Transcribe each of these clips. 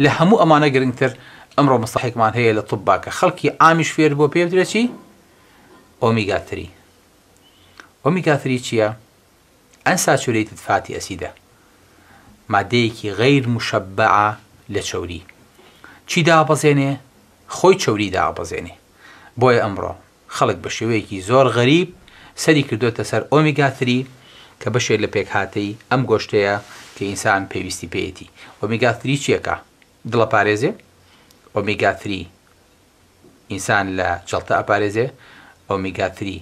لە هەموو ئەمانە گرنگتر ئەمڕۆ مستحێکمان هەیە لە تبا کە خەڵکی ئامیش فێر بۆ پێ درێکی ئۆمیگاتری ئۆمیگاتری چییە؟ ئەن ساچورەی تفاتی ئەسیدە مادەیەکی غیر مشەبع لە چوری چی دابەزێنێ خۆی چوری دابەزێنێ بۆیە ئەمڕۆ خەڵک بە شێوەیەکی زۆر غەریب سەری کردوتە سەر ئۆمیگاتری کە بەشێ لە پێک هاتی ئەم گۆشتەیە کە ئینسان پێویستی پێێتی ئۆمیگاتری چیەکە؟ دڵە پارێزێ ئۆمیگاتری ئینسان لە جڵتە ئەپارێزێ ئۆمیگاتری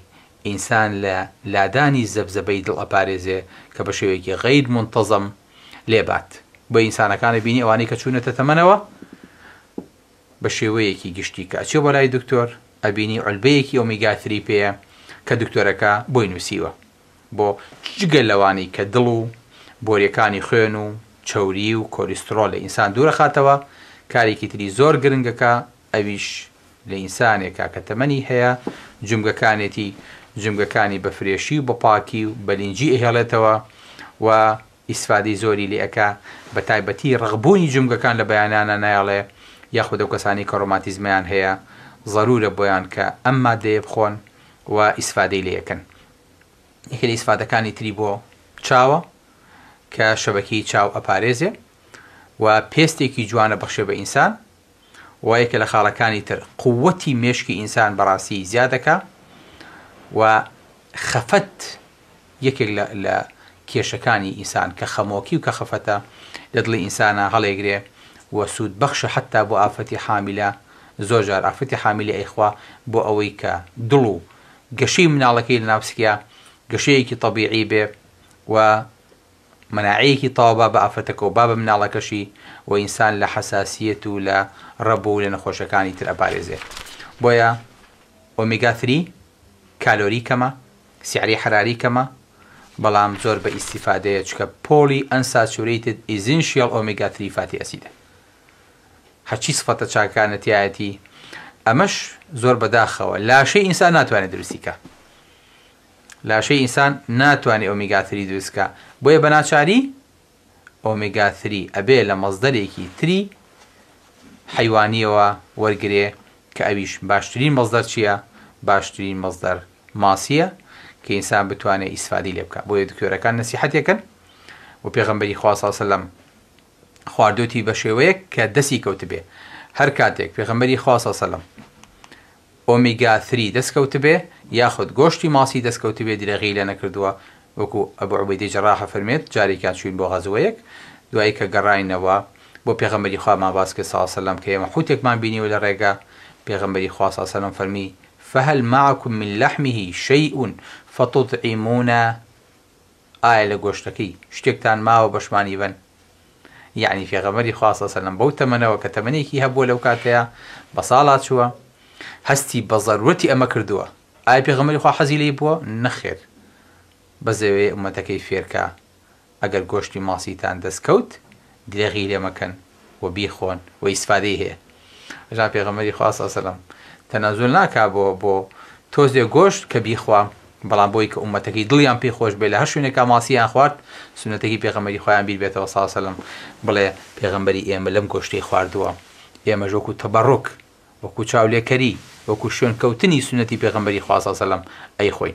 ئینسان لە لادانی زەبزەبەی دڵ ئەپارێزێ کە بە شێوەیەکی غەید منتەزم لێبات بە ئینسانەکانی بینی ئەوانەی کە چوونەتە تەمەنەوە بە شێوەیەکی گشتی کە ئەچێ بۆ لای دکتۆر ئەبینی ئەلبەیەکی ئۆمیگاتری پێەیە کە دکتۆرەکە بۆی نووسیوە بۆ جگە لەوانی کە دڵ و بۆریەکانی خوێن و چوری و کۆلیسترۆل لە ئینسان دوورە خاتەوە کارێکی تری زۆر گرنگەکە ئەویش لە ئینسانێکا کە تەمەنی هەیە جمگەکانێتی جمگەکانی بەفرێشی و بە پاکی و بەلینجی ئەهێڵێتەوە و ئیسفادی زۆری لێەکە بە تایبەتی ڕغبوونی جمگەکان لە بەیانانە نایڵێ یاخود ئەو کەسانی کەڕۆماتیزمیان هەیە ضرورە بۆیان کە ئەمما دێ بخۆن و ئیسفادەی لەکەن یەکێ لە ئیسفادەکانی تری بۆ چاوە کە شەبەکی چاو ئەپارێزێ و پێستێکی جوانە بەخشێ بە ئینسان وایە کە لە خاڵەکانی تر قوتی مێشکی ئینسان بەڕاستی زیادەکە و خەفەت یەکێک لە کێشەکانی ئینسان کە خەمۆکی و کە خەفەتە لە دڵی ئینسانە هەڵێگرێ و سوود بەخشە حتا بۆ ئافەتی حامیلە زۆر جار ئافەتی حامیلی ئەیخوا بۆ ئەوەی کە دڵ و گەشەی مناڵەکەی لە ناوسکیا گەشەیەکی تەبیعی بێ و مەناعەیەکی تاوابا بە ئافەتەکە و با بە مناڵەکەشی و ئینسان لە حساسیەت و لە ڕەبوو لە نەخۆشەکانی تر ئەپارێزێ بۆیە ئۆمیگاتری کالۆری کەمە سیعری حراری کەمە بەڵام زۆر بە ئیسیفادەیە چکە پۆلی ئەنساسوریتت ئیزینشیل ئۆمیگاتری فاتی ئەسیدە هەچی سفەتە چاکانەتیایەتی ئەمەش زۆر بەداخەوە لاشەی ئینسان ناتوانێت دروستیکە لاشەی ئینسان ناتوانێت ئۆمیگاتری دروستکە بۆیە بە ناچاری ئۆمیگاتری ئەبێ لە مەزدەرێکی تری حیوانیەوە وەرگێ کە ئەویش باشترین مەزدەر چییە؟ باشترین مەزدەر ماسیە کە ئینسان بتوانێت ئیسفادی لێ بکە بۆیە دکۆرەکان نسیحەتێکن و پێغمبەری خواسەسەلم خواردوتی بە شێوەیە کە دەسی کەوت بێ هەر کاتێک پێغمبەری خواسەسەلم ئۆمیگاتری دەستکەوت بێ یاخود گۆشتی ماسی دەستکەوت بێ دیرەغی لە نەکردووە وەکو ئەبعوبیدی جراحە فەرمێت جارێکیان چوین بۆ غەزوەیەک دوایی کە گەڕینەوە بۆ پێغەمەری خوامان باسکە ساسەلم کە ئێمە حوتێکمان بینیوە لە ڕێگا پێغەمبەری خواساسەلم فەرمی فهل معكم من لحمه شيء فتطعمون ئایا لە گۆشتەکەی شتێکتان ماوە بەشمانی بن یعنی فێغەمەری خواسە سەلم بەو تەمەنەوە کە تەمەێکی هەبوو لەو کاتەیە بە ساڵات چووە هەستی بە ضرورەتی ئەمە کردووە ئایا پێغەمەری خوا حەزی لی بووە نەخێر بە زەوێ ئومەتەکەی فێرکە ئەگەر گۆشتی ماسیتان دەستکەوت درێغی لێمەکەن و بیخۆن و ئیسفادەی هەیە ژا پێغەمەری خواستسەلم تەنازول ناکا بۆ بۆ تۆزێ گۆشت کە بیخوا بەڵام بۆی کە عومەتەکەی دڵیان پێی خۆش بێ لە هە شوێنێکا ماسییان خوارد سونەتەکی پێغەمەری خۆیان بیر بێتەوە ساسەلم بڵێ پێغەمبەری ئێمە لەم گۆشتی خواردووە ئێمە ژۆک و تەبڕۆک وەکو چاولێکەری وەکو شوێنکەوتنی سونەتی پێغمبەری خواسە سەلم ئەی خۆی